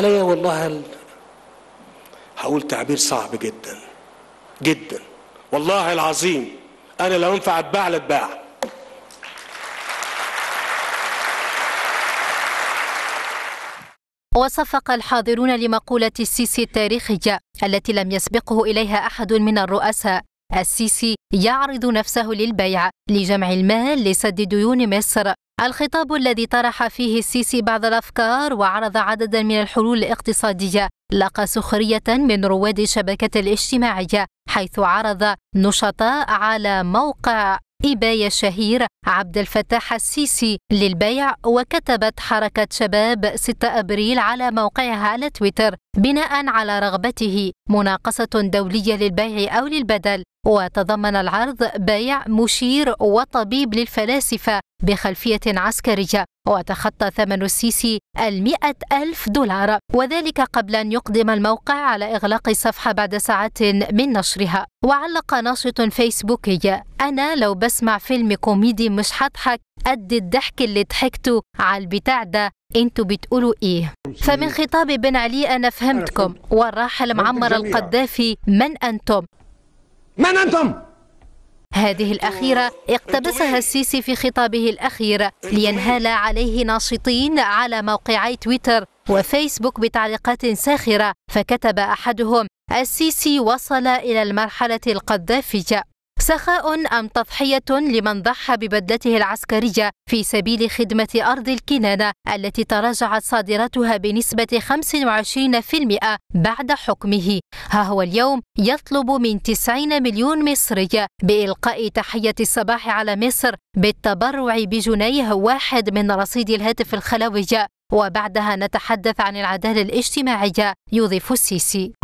أنا يا والله هقول تعبير صعب جدا جدا والله العظيم أنا لو ينفع أتباع لأتباع وصفق الحاضرون لمقولة السيسي التاريخية التي لم يسبقه إليها أحد من الرؤساء السيسي يعرض نفسه للبيع لجمع المال لسد ديون مصر الخطاب الذي طرح فيه السيسي بعض الأفكار وعرض عددا من الحلول الاقتصادية لقى سخرية من رواد الشبكة الاجتماعية حيث عرض نشطاء على موقع إباية شهير عبد الفتاح السيسي للبيع وكتبت حركة شباب 6 أبريل على موقعها على تويتر بناء على رغبته مناقصة دولية للبيع أو للبدل وتضمن العرض بيع مشير وطبيب للفلاسفة بخلفية عسكرية وتخطى ثمن السيسي المئة ألف دولار وذلك قبل أن يقدم الموقع على إغلاق الصفحة بعد ساعات من نشرها وعلق ناشط فيسبوكي أنا لو بسمع فيلم كوميدي مش هضحك قد الضحك اللي ضحكته على البتاع ده انتوا بتقولوا ايه فمن خطاب بن علي انا فهمتكم والراحل معمر القذافي من انتم من انتم هذه الأخيرة اقتبسها السيسي في خطابه الأخير لينهال عليه ناشطين على موقعي تويتر وفيسبوك بتعليقات ساخرة فكتب أحدهم السيسي وصل إلى المرحلة القذافية سخاء أم تضحية لمن ضحى ببدلته العسكرية في سبيل خدمة أرض الكنانة التي تراجعت صادراتها بنسبة 25% بعد حكمه ها هو اليوم يطلب من 90 مليون مصري بإلقاء تحية الصباح على مصر بالتبرع بجنيه واحد من رصيد الهاتف الخلوي وبعدها نتحدث عن العدالة الاجتماعية يضيف السيسي